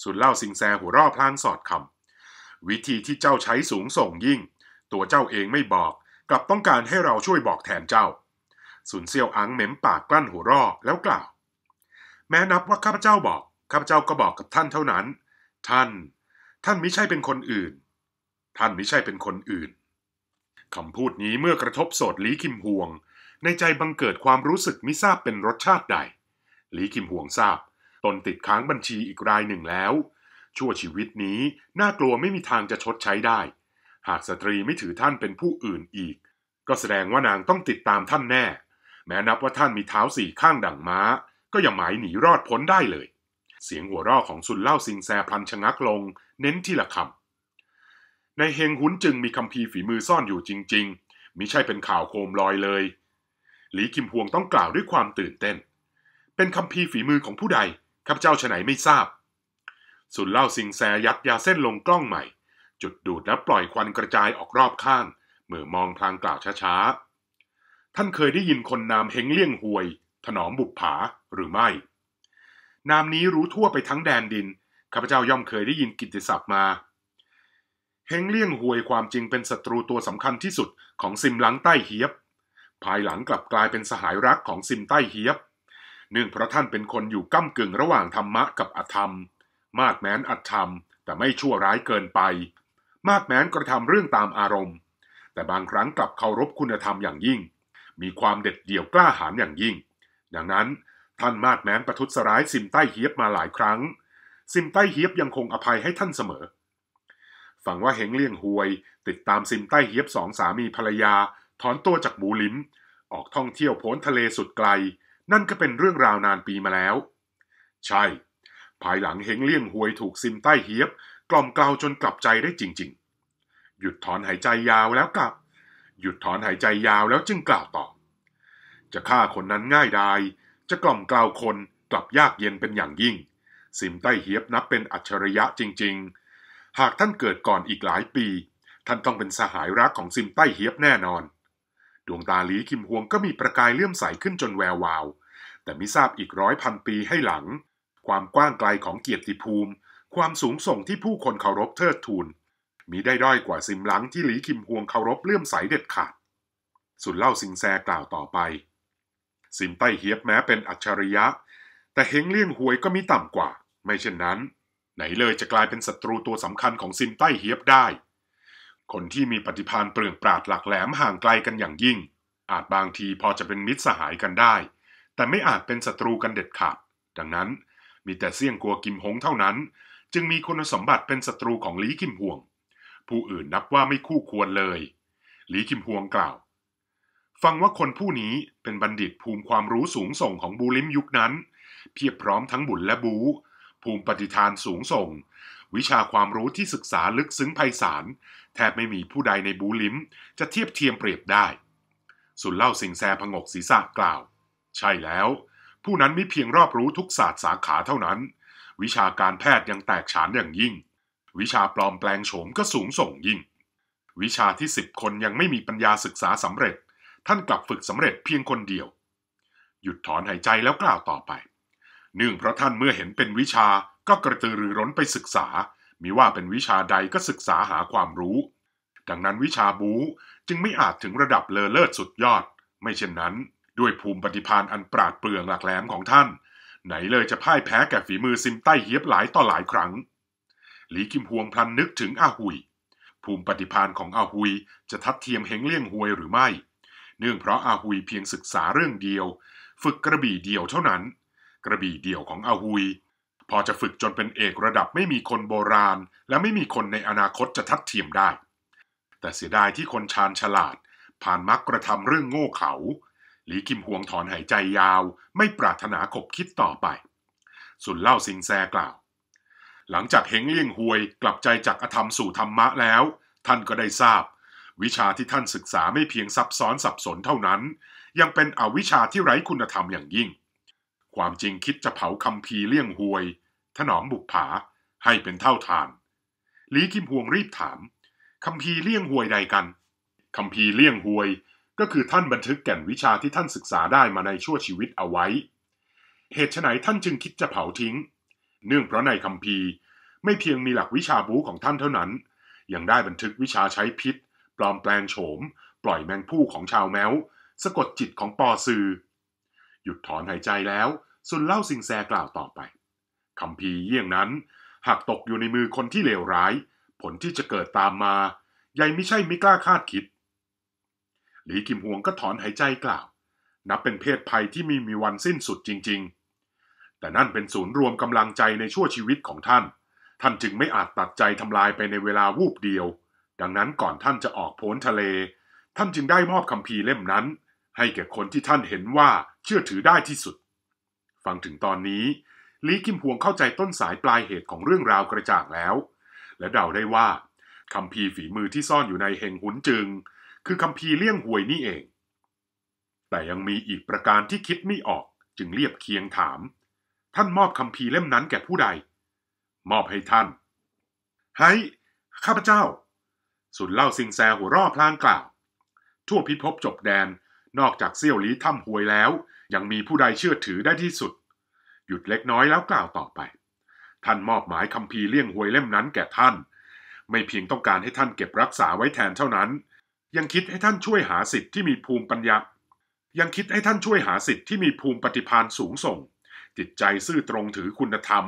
สุนเล่าสิงแซหัวรอบพลางสอดคำ วิธีที่เจ้าใช้สูงส่งยิ่ง ตัวเจ้าเองไม่บอก กลับต้องการให้เราช่วยบอกแทนเจ้า สุนเซียวอังเหม็มปากกลั้นหัวรอแล้วกล่าว แม้นับว่าข้าพเจ้าบอกข้าพเจ้าก็บอกกับท่านเท่านั้น ท่าน ท่านไม่ใช่เป็นคนอื่น ท่านไม่ใช่เป็นคนอื่น คำพูดนี้เมื่อกระทบโสดลีคิมฮวง ในใจบังเกิดความรู้สึกไม่ทราบเป็นรสชาติใดลีคิมฮวงทราบ ตนติดค้างบัญชีอีกรายหนึ่งแล้ว ชั่วชีวิตนี้ น่ากลัวไม่มีทางจะชดใช้ได้ หากสตรีไม่ถือท่านเป็นผู้อื่นอีก ก็แสดงว่านางต้องติดตามท่านแน่ แม้นับว่าท่านมีเท้าสี่ข้างดังม้า ก็ยังหมายหนีรอดพ้นได้เลยเสียงหัวเราะของสุนเล่าซิงแซพลันชะงักลง เน้นที่ละคำในเฮงหุนจึงมีคำพีฝีมือซ่อนอยู่จริง ๆมิใช่เป็นข่าวโคมลอยเลย หลีกิมพวงต้องกล่าวด้วยความตื่นเต้น เป็นคำพีฝีมือของผู้ใดข้าพเจ้าฉไหนไม่ทราบ สุนเล่าซิงแซยัดยาเส้นลงกล้องใหม่ จุดดูดและปล่อยควันกระจายออกรอบข้างเมื่อมองพลางกล่าวช้าๆท่านเคยได้ยินคนนามเฮงเลี่ยงหวย ถนอมบุบผาหรือไม่นามนี้รู้ทั่วไปทั้งแดนดิน ข้าพเจ้าย่อมเคยได้ยินกิตติศัพท์มา เฮงเลี่ยงหวยความจริงเป็นศัตรูตัวสำคัญที่สุดของซิมหลังใต้เฮียบ ภายหลังกลับกลายเป็นสหายรักของซิมใต้เฮียบเนื่องเพราะท่านเป็นคนอยู่ก้ากึ่งระหว่างธรรมะกับอธรรม มากแม้นอธรรม แต่ไม่ชั่วร้ายเกินไป มากแม้นกระทำเรื่องตามอารมณ์ แต่บางครั้งกลับเคารพคุณธรรมอย่างยิ่ง มีความเด็ดเดี่ยวกล้าหาญอย่างยิ่ง ดังนั้นท่านมาดแม้นประทุษร้ายซิม ใต้เฮียบมาหลายครั้ง ซิม ใต้เฮียบยังคงอภัยให้ท่านเสมอ ฝังว่าเฮงเลี่ยงหวย ติดตามซิม ใต้เฮียบสองสามีภรรยา ถอนตัวจากบูลิมออกท่องเที่ยวพ้นทะเลสุดไกล นั่นก็เป็นเรื่องราวนานปีมาแล้ว ใช่ ภายหลังเฮงเลี่ยงหวยถูกซิม ใต้เฮียบ กล่อมกล่าวจนกลับใจได้จริงๆ หยุดถอนหายใจยาวแล้วกลับหยุดถอนหายใจยาวแล้วจึงกล่าวต่อ จะฆ่าคนนั้นง่ายได้จะกล่อมกล่าวคนกลับยากเย็นเป็นอย่างยิ่งซิมใต้เฮียบนับเป็นอัจฉริยะจริงๆ หากท่านเกิดก่อนอีกหลายปี ท่านต้องเป็นสหายรักของซิมใต้เฮียบแน่นอน ดวงตาหลีคิมฮวงก็มีประกายเลื่อมใสขึ้นจนแวววาว แต่มิทราบอีกร้อยพันปีให้หลัง ความกว้างไกลของเกียรติภูมิ ความสูงส่งที่ผู้คนเคารพเทิดทูนมีได้ด้อยกว่าซิมหลังที่หลีคิมฮวงเคารพเลื่อมใสเด็ดขาดสุดเล่าสิงแซกล่าวต่อไปซิมไต้เฮียบแม้เป็นอัจฉริยะแต่เฮงเลี่ยงหวยก็มีต่ำกว่า ไม่เช่นนั้น ไหนเลยจะกลายเป็นศัตรูตัวสำคัญของซิมไต้เฮียบได้ คนที่มีปฏิพานเปลืองปราดหลักแหลมห่างไกลกันอย่างยิ่ง อาจบางทีพอจะเป็นมิตรสหายกันได้ แต่ไม่อาจเป็นศัตรูกันเด็ดขาดดังนั้นมีแต่เสี่ยงกัวกิมหงเท่านั้น จึงมีคุณสมบัติเป็นศัตรูของลีกิม่วง ผู้อื่นนับว่าไม่คู่ควรเลยลีกิม่วงกล่าวฟังว่าคนผู้นี้เป็นบัณฑิตภูมิความรู้สูงส่งของบูลิมยุคนั้นเพียบพร้อมทั้งบุญและบูภูมิปฏิทานสูงส่ง วิชาความรู้ที่ศึกษาลึกซึ้งไพศาลแทบไม่มีผู้ใดในบูลิมจะเทียบเทียมเปรียบได้ สุนเล่าสิงแซพงกศีรษะกล่าว ใช่แล้ว ผู้นั้นมิเพียงรอบรู้ทุกศาสตร์สาขาเท่านั้น วิชาการแพทย์ยังแตกฉานอย่างยิ่ง วิชาปลอมแปลงโฉมก็สูงส่งยิ่ง วิชาที่สิบคนยังไม่มีปัญญาศึกษาสำเร็จท่านกลับฝึกสำเร็จเพียงคนเดียว หยุดถอนหายใจแล้วกล่าวต่อไปเนื่องเพราะท่านเมื่อเห็นเป็นวิชาก็กระตือรือร้นไปศึกษา มีว่าเป็นวิชาใดก็ศึกษาหาความรู้ ดังนั้นวิชาบูจึงไม่อาจถึงระดับเลอเลิศสุดยอด ไม่เช่นนั้น ด้วยภูมิปฏิพานอันปราดเปรื่องหลักแหลมของท่าน ไหนเลยจะพ่ายแพ้แก่ฝีมือซิมใต้เฮียบหลายต่อหลายครั้ง หลีกิมพวงพลันนึกถึงอาหุย ภูมิปฏิพานของอาหุยจะทัดเทียมเฮงเลี่ยงหวยหรือไม่เนื่องเพราะอาหุยเพียงศึกษาเรื่องเดียว ฝึกกระบี่เดียวเท่านั้น กระบี่เดียวของอาหุย พอจะฝึกจนเป็นเอกระดับไม่มีคนโบราณและไม่มีคนในอนาคตจะทัดเทียมได้ แต่เสียดายที่คนชาญฉลาด ผ่านมักกระทำเรื่องโง่เขลาหลีกิมหวงถอนหายใจยาว ไม่ปรารถนาขบคิดต่อไป สุนเล่าสิงแซกล่าว หลังจากเฮงเลี่ยงหวยกลับใจจากอธรรมสู่ธรรมะแล้ว ท่านก็ได้ทราบวิชาที่ท่านศึกษาไม่เพียงซับซ้อนสับสนเท่านั้น ยังเป็นอวิชาที่ไร้คุณธรรมอย่างยิ่ง ความจริงคิดจะเผาคำพีเลี่ยงหวย ถนอมบุกผาให้เป็นเท่าทานลีกิมฮวงรีบถามคำพีเลี่ยงหวยใดกันคำพีเลี่ยงหวย ก็คือท่านบันทึกแก่นวิชาที่ท่านศึกษาได้มาในชั่วชีวิตเอาไว้ เหตุไฉนท่านจึงคิดจะเผาทิ้ง เนื่องเพราะในคำพีไม่เพียงมีหลักวิชาบูของท่านเท่านั้น ยังได้บันทึกวิชาใช้พิษปลอมแปลงโฉมปล่อยแมงผู้ของชาวแมวสะกดจิตของปอซือหยุดถอนหายใจแล้วสุนเล่าสิงแซกล่าวต่อไปคำพีเยี่ยงนั้น หากตกอยู่ในมือคนที่เลวร้าย ผลที่จะเกิดตามมาใยญ่ไม่ใช่ไม่กล้าคาดคิด หลีกิมหวงก็ถอนหายใจกล่าว นับเป็นเพศภัยที่มีมีวันสิ้นสุดจริง ๆ แต่นั่นเป็นศูนย์รวมกำลังใจในชั่วชีวิตของท่าน ท่านจึงไม่อาจตัดใจทำลายไปในเวลาวูบเดียวดังนั้นก่อนท่านจะออกพ้นทะเล ท่านจึงได้มอบคำพีเล่มนั้น ให้แก่คนที่ท่านเห็นว่าเชื่อถือได้ที่สุด ฟังถึงตอนนี้ ลีกิมพวงเข้าใจต้นสายปลายเหตุของเรื่องราวกระจ่างแล้ว และเดาได้ว่าคำพีฝีมือที่ซ่อนอยู่ในเฮงหุนจึง คือคำพีเลี่ยงหวยนี่เอง แต่ยังมีอีกประการที่คิดไม่ออกจึงเรียบเคียงถาม ท่านมอบคำพีเล่มนั้นแก่ผู้ใด มอบให้ท่านให้ข้าพเจ้าสุนเล่าซิงแซหัวรออพลางกล่าว ทั่วพิภพจบแดนนอกจากเซี่ยวหลีถ้ำหวยแล้ว ยังมีผู้ใดเชื่อถือได้ที่สุด หยุดเล็กน้อยแล้วกล่าวต่อไป ท่านมอบหมายคำพีเลี่ยงหวยเล่มนั้นแก่ท่าน ไม่เพียงต้องการให้ท่านเก็บรักษาไว้แทนเท่านั้น ยังคิดให้ท่านช่วยหาสิทธิ์ที่มีภูมิปัญญายังคิดให้ท่านช่วยหาสิทธิ์ที่มีภูมิปฏิพานสูงส่ง จิตใจซื่อตรงถือคุณธรรม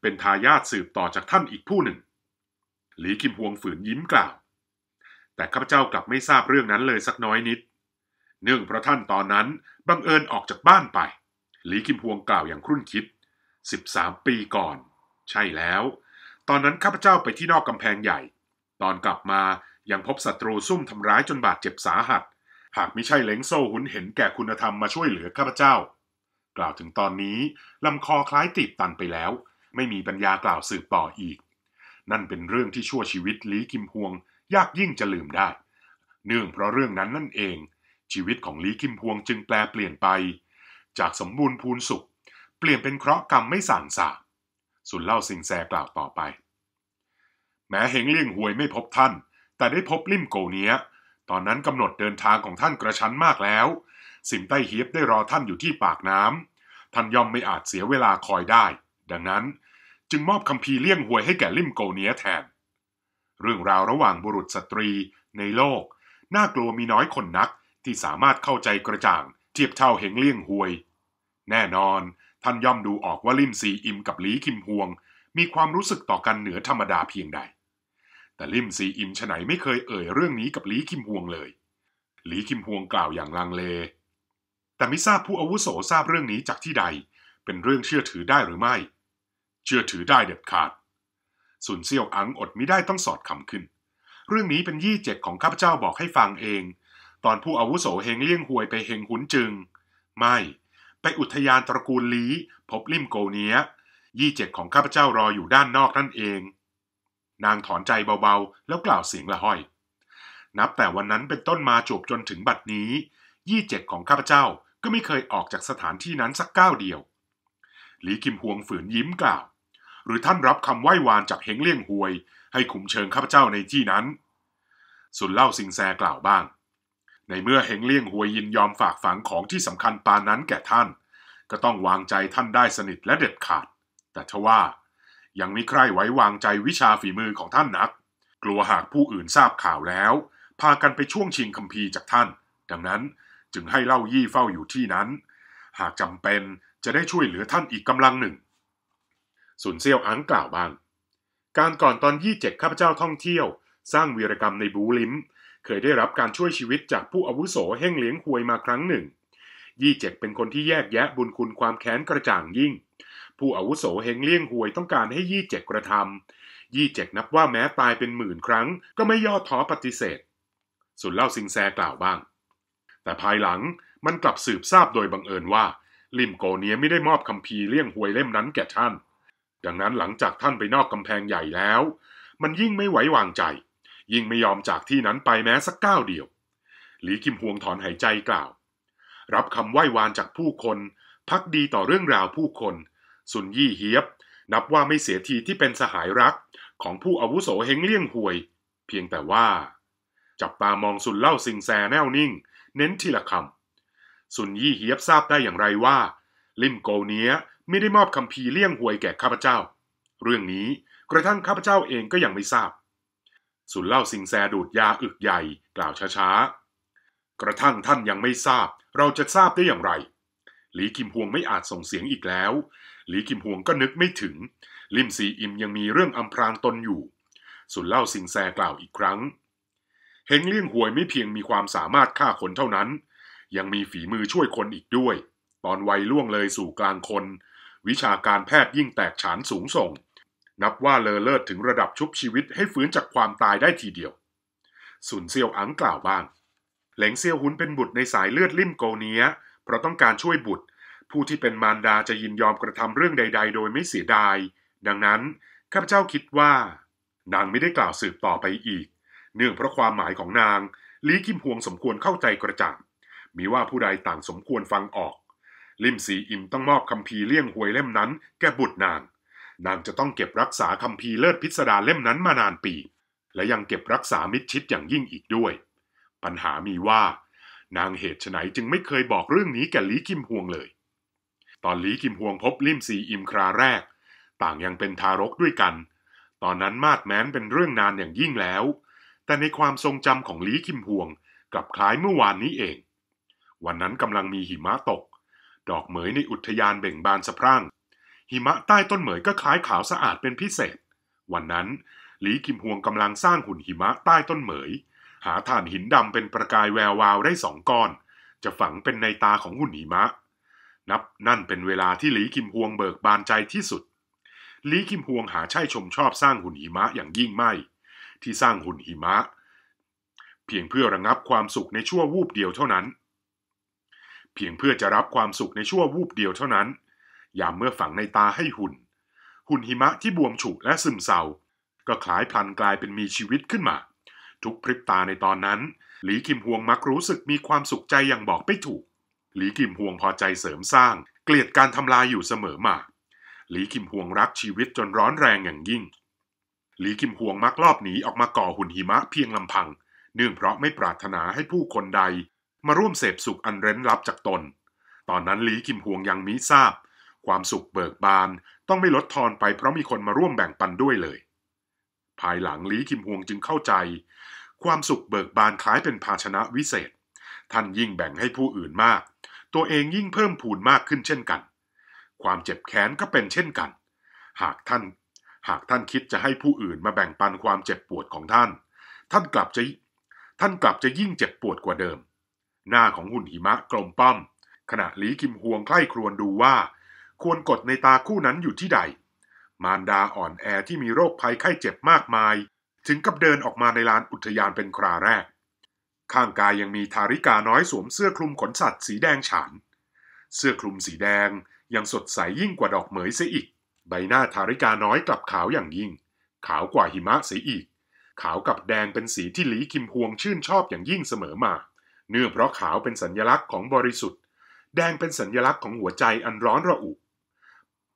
เป็นทายาทสืบต่อจากท่านอีกผู้หนึ่ง หลีกิมฮวงฝืนยิ้มกล่าวแต่ข้าพเจ้ากลับไม่ทราบเรื่องนั้นเลยสักน้อยนิด เนื่องเพราะท่านตอนนั้น บังเอิญออกจากบ้านไป หลีกิมพวงกล่าวอย่างครุ่นคิด 13 ปีก่อน ใช่แล้ว ตอนนั้นข้าพเจ้าไปที่นอกกำแพงใหญ่ ตอนกลับมายังพบศัตรูซุ่มทำร้ายจนบาดเจ็บสาหัส หากไม่ใช่เล้งโซ่หุนเห็นแก่คุณธรรมมาช่วยเหลือข้าพเจ้า กล่าวถึงตอนนี้ลำคอคล้ายตีบตันไปแล้ว ไม่มีปัญญากล่าวสืบต่ออีก นั่นเป็นเรื่องที่ชั่วชีวิตลีกิมพวงยากยิ่งจะลืมได้ เนื่องเพราะเรื่องนั้นนั่นเอง ชีวิตของลีคิมพวงจึงแปลเปลี่ยนไป จากสมบูรณ์พูนสุข เปลี่ยนเป็นเคราะห์กรรมไม่สั่งสาสุนเล่าสิงแสกล่าวต่อไป แม้เหงเลี่ยงหวยไม่พบท่าน แต่ได้พบลิ่มโกเนียตอนนั้นกำหนดเดินทางของท่านกระชั้นมากแล้ว สิมใต้เฮียบได้รอท่านอยู่ที่ปากน้ำท่านย่อมไม่อาจเสียเวลาคอยได้ ดังนั้นจึงมอบคำพีเลี่ยงหวยให้แก่ลิ่มโกเนียแทนเรื่องราวระหว่างบุรุษสตรีในโลก น่ากลัวมีน้อยคนนักที่สามารถเข้าใจกระจ่างเทียบเท่าเหงเลี่ยงหวย แน่นอนท่านย่อมดูออกว่าลิมซีอิมกับหลีคิมฮวง มีความรู้สึกต่อกันเหนือธรรมดาเพียงใด แต่ลิมซีอิมฉไหนไม่เคยเอ่ยเรื่องนี้กับหลีคิมฮวงเลย หลีคิมฮวงกล่าวอย่างลังเล แต่ไม่ทราบผู้อาวุโสทราบเรื่องนี้จากที่ใด เป็นเรื่องเชื่อถือได้หรือไม่ เชื่อถือได้เด็ดขาดสุนเซียวอังอดไม่ได้ต้องสอดคำขึ้น เรื่องนี้เป็นยี่เจ็ดของข้าพเจ้าบอกให้ฟังเอง ตอนผู้ อาวุโสเฮง เลี่ยงหวยไปเฮงหุนจึง ไม่ ไปอุทยานตระกูลลีพบลิมโกเนียยี่เจ็ดของข้าพเจ้ารออยู่ด้านนอกนั่นเอง นางถอนใจเบาๆแล้วกล่าวเสียงละห้อย นับแต่วันนั้นเป็นต้นมาจบจนถึงบัดนี้ยี่เจ็ดของข้าพเจ้าก็ไม่เคยออกจากสถานที่นั้นสักก้าวเดียว หลีกิมพวงฝืนยิ้มกล่าวหรือท่านรับคำไหว้วานจากเฮงเลี่ยงหวย ให้ขุมเชิงข้าพเจ้าในที่นั้น สุนเล่าสิงแซกล่าวบ้าง ในเมื่อเฮงเลี่ยงหวยยินยอมฝากฝังของที่สำคัญปานนั้นแก่ท่านก็ต้องวางใจท่านได้สนิทและเด็ดขาด แต่ทว่า ยังมิใครไว้วางใจวิชาฝีมือของท่านนัก กลัวหากผู้อื่นทราบข่าวแล้ว พากันไปช่วงชิงคัมภีร์จากท่าน ดังนั้นจึงให้เล่ายี่เฝ้าอยู่ที่นั้น หากจำเป็นจะได้ช่วยเหลือท่านอีกกำลังหนึ่งสุนเซียวอังกล่าวบ้าง การก่อนตอนยี่เ็ดข้าพเจ้าท่องเที่ยว สร้างวีรกรรมในบูลิมเคยได้รับการช่วยชีวิตจากผู้อาวุโสเฮ่งเลี้ยงควยมาครั้งหนึ่งยี่เจ็กเป็นคนที่แยกแยะบุญคุณความแค้นกระจ่างยิ่ง ผู้อาวุโสเฮงเลี้ยงหวยต้องการให้ยี่เจ็กกระทำยี่เจ็กนับว่าแม้ตายเป็นหมื่นครั้งก็ไม่ย่อท้อปฏิเสธ สุนเล่าซิงแซกล่าวบ้าง แต่ภายหลังมันกลับสืบทราบโดยบังเอิญว่าลิมโกเนียไม่ได้มอบคำพีเลี่ยงหวยเล่มนั้นแก่ท่านดังนั้นหลังจากท่านไปนอกกำแพงใหญ่แล้ว มันยิ่งไม่ไหววางใจ ยิ่งไม่ยอมจากที่นั้นไปแม้สักก้าวเดียว หลีกิมฮวงถอนหายใจกล่าว รับคำไหว้วานจากผู้คน พักดีต่อเรื่องราวผู้คน สุนยี่เฮียบ นับว่าไม่เสียทีที่เป็นสหายรัก ของผู้อาวุโสเฮงเลี่ยงหวย เพียงแต่ว่า จับตามองสุนเล่าสิงแซแน่วนิ่ง เน้นทีละคำสุนยี่เฮียบทราบได้อย่างไรว่า ลิมโกเนียไม่ได้มอบคำพีเลี่ยงหวยแก่ข้าพเจ้า เรื่องนี้กระทั่งข้าพเจ้าเองก็ยังไม่ทราบ สุนเล่าสิงแสดูดยาอึกใหญ่ กล่าวช้าๆ กระทั่งท่านยังไม่ทราบ เราจะทราบได้อย่างไร หลีกิมพวงไม่อาจส่งเสียงอีกแล้ว หลีกิมพวงก็นึกไม่ถึง ลิมซีอิมยังมีเรื่องอำพรางตนอยู่ สุนเล่าสิงแสกล่าวอีกครั้งเฮงเลี่ยงหวยไม่เพียงมีความสามารถฆ่าคนเท่านั้น ยังมีฝีมือช่วยคนอีกด้วย ตอนวัยล่วงเลยสู่กลางคนวิชาการแพทย์ยิ่งแตกฉานสูงส่ง นับว่าเลอเลิศถึงระดับชุบชีวิตให้ฟื้นจากความตายได้ทีเดียวสุนเซียวอังกล่าวบ้างเหลงเซียวหุนเป็นบุตรในสายเลือดลิ่มโกเนียเพราะต้องการช่วยบุตร ผู้ที่เป็นมารดาจะยินยอมกระทำเรื่องใด ๆ โดยไม่เสียดาย ดังนั้น ข้าพเจ้าคิดว่า นางไม่ได้กล่าวสืบต่อไปอีก เนื่องเพราะความหมายของนางลีกิมพวงสมควรเข้าใจกระจ่างมีว่าผู้ใดต่างสมควรฟังออกลิมสีอิมต้องมอบคำพีเลี่ยงหวยเล่มนั้น แก่บุตรนาง นางจะต้องเก็บรักษาคำพีเลิศพิสดารเล่มนั้นมานานปี และยังเก็บรักษามิดชิดอย่างยิ่งอีกด้วย ปัญหามีว่านางเหตุไฉนจึงไม่เคยบอกเรื่องนี้แก่ลีกิมฮวงเลย ตอนลีกิมฮวงพบลิมซีอิมคราแรก ต่างยังเป็นทารกด้วยกัน ตอนนั้นมาดแม้นเป็นเรื่องนานอย่างยิ่งแล้ว แต่ในความทรงจำของลีกิมฮวงกลับคล้ายเมื่อวานนี้เอง วันนั้นกำลังมีหิมะตกดอกเหมยในอุทยานเบ่งบานสะพรั่ง หิมะใต้ต้นเหมยก็คล้ายขาวสะอาดเป็นพิเศษ วันนั้นหลีกิมฮวงกำลังสร้างหุ่นหิมะใต้ต้นเหมย หาถ่านหินดำเป็นประกายแวววาวได้สองก้อน จะฝังเป็นในตาของหุ่นหิมะ นับนั่นเป็นเวลาที่หลีกิมฮวงเบิกบานใจที่สุดหลีกิมฮวงหาใช่ชมชอบสร้างหุ่นหิมะอย่างยิ่งไม่ที่สร้างหุ่นหิมะ เพียงเพื่อระงับความสุขในชั่ววูบเดียวเท่านั้นเพียงเพื่อจะรับความสุขในชั่ววูบเดียวเท่านั้น ยามเมื่อฝังในตาให้หุ่น หุ่นหิมะที่บวมฉุกและซึมเศร้าก็คล้ายพลันกลายเป็นมีชีวิตขึ้นมา ทุกพริบตาในตอนนั้น หลีกิมฮวงมักรู้สึกมีความสุขใจอย่างบอกไม่ถูก หลีกิมฮวงพอใจเสริมสร้าง เกลียดการทำลายอยู่เสมอมา หลีกิมฮวงรักชีวิตจนร้อนแรงอย่างยิ่ง หลีกิมฮวงมักลอบหนีออกมาก่อหุ่นหิมะเพียงลำพัง เนื่องเพราะไม่ปรารถนาให้ผู้คนใดมาร่วมเสพสุขอันเร้นลับจากตน ตอนนั้นหลีกิมฮวงยังมิทราบ ความสุขเบิกบานต้องไม่ลดทอนไปเพราะมีคนมาร่วมแบ่งปันด้วยเลย ภายหลังหลีกิมฮวงจึงเข้าใจ ความสุขเบิกบานคล้ายเป็นภาชนะวิเศษ ท่านยิ่งแบ่งให้ผู้อื่นมาก ตัวเองยิ่งเพิ่มพูนมากขึ้นเช่นกัน ความเจ็บแค้นก็เป็นเช่นกัน หากท่านหากท่านคิดจะให้ผู้อื่นมาแบ่งปันความเจ็บปวดของท่าน ท่านกลับจะ ท่านกลับจะยิ่งเจ็บปวดกว่าเดิมหน้าของหุ่นหิมะกลมป้อม ขณะหลีกิมฮวงใกล้ครวนดูว่า ควรกดในตาคู่นั้นอยู่ที่ใด มารดาอ่อนแอที่มีโรคภัยไข้เจ็บมากมาย ถึงกับเดินออกมาในลานอุทยานเป็นคราแรก ข้างกายยังมีทาริกาน้อยสวมเสื้อคลุมขนสัตว์สีแดงฉาน เสื้อคลุมสีแดงยังสดใสยิ่งกว่าดอกเหมยเสียอีก ใบหน้าทาริกาน้อยกลับขาวอย่างยิ่ง ขาวกว่าหิมะเสียอีกขาวกับแดงเป็นสีที่หลีกิมพวงชื่นชอบอย่างยิ่งเสมอมาเนื่องเพราะขาวเป็นสัญญลักษณ์ของบริสุทธิ์ แดงเป็นสัญญลักษณ์ของหัวใจอันร้อนระอุ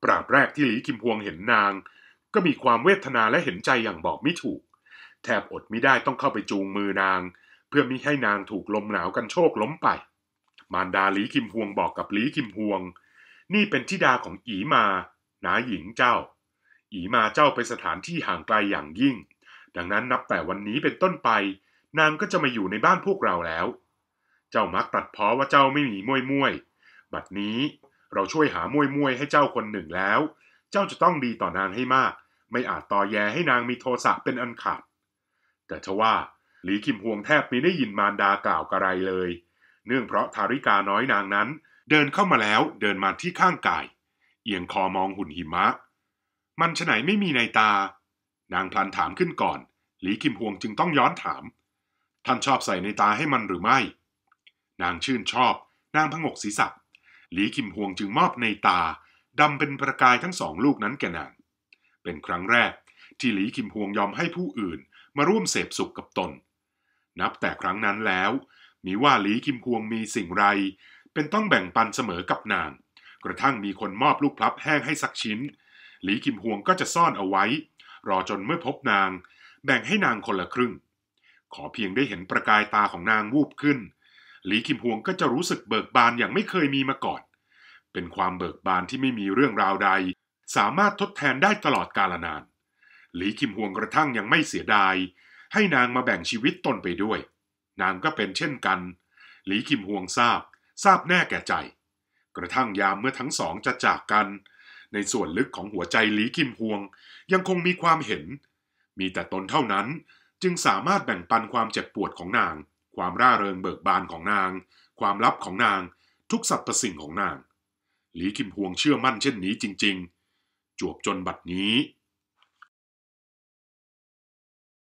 ปราบแรกที่หลีกิมพวงเห็นนาง ก็มีความเวทนาและเห็นใจอย่างบอกไม่ถูก แทบอดไม่ได้ต้องเข้าไปจูงมือนาง เพื่อมิให้นางถูกลมหนาวกันโชคล้มไป มารดาหลีกิมพวงบอกกับหลีกิมพวง นี่เป็นทิดาของอีมานาหญิงเจ้าอีมาเจ้าไปสถานที่ห่างไกลอย่างยิ่ง ดังนั้นนับแต่วันนี้เป็นต้นไป นางก็จะมาอยู่ในบ้านพวกเราแล้วจ้ามักตัดพ้อว่าเจ้าไม่มีมวยมวยบัดนี้เราช่วยหามวยมวยให้เจ้าคนหนึ่งแล้ว เจ้าจะต้องดีต่อนางให้มาก ไม่อาจต่อแยให้นางมีโทสะเป็นอันขาด แต่ทว่า หลีคิมฮวงแทบไม่ได้ยินมารดากล่าวกระไรเลย เนื่องเพราะทาริกาน้อยนางนั้น เดินเข้ามาแล้วเดินมาที่ข้างกาย เอียงคอมองหุ่นหิมะ มันฉไหนไม่มีในตา นางพลันถามขึ้นก่อน หลีคิมฮวงจึงต้องย้อนถาม ท่านชอบใส่ในตาให้มันหรือไม่นางชื่นชอบ นางพงกศีรษะหลีคิมฮวงจึงมอบในตา ดำเป็นประกายทั้งสองลูกนั้นแก่นางเป็นครั้งแรก ที่หลีคิมฮวงยอมให้ผู้อื่น มาร่วมเสพสุขกับตน นับแต่ครั้งนั้นแล้ว มีว่าหลีคิมฮวงมีสิ่งไรเป็นต้องแบ่งปันเสมอกับนาง กระทั่งมีคนมอบลูกพลับแห้งให้สักชิ้น หลีคิมฮวงก็จะซ่อนเอาไว้ รอจนเมื่อพบนางแบ่งให้นางคนละครึ่ง ขอเพียงได้เห็นประกายตาของนางวูบขึ้นหลีกิมฮวงก็จะรู้สึกเบิกบานอย่างไม่เคยมีมาก่อน เป็นความเบิกบานที่ไม่มีเรื่องราวใด สามารถทดแทนได้ตลอดกาลนาน หลีกิมฮวงกระทั่งยังไม่เสียดาย ให้นางมาแบ่งชีวิตตนไปด้วย นางก็เป็นเช่นกัน หลีกิมฮวงทราบทราบแน่แก่ใจ กระทั่งยามเมื่อทั้งสองจะจากกัน ในส่วนลึกของหัวใจหลีกิมฮวงยังคงมีความเห็น มีแต่ตนเท่านั้นจึงสามารถแบ่งปันความเจ็บปวดของนางความร่าเริงเบิกบานของนาง ความลับของนาง ทุกสรรพสิ่งของนาง หลีคิมพวงเชื่อมั่นเช่นนี้จริงๆ จวบจนบัดนี้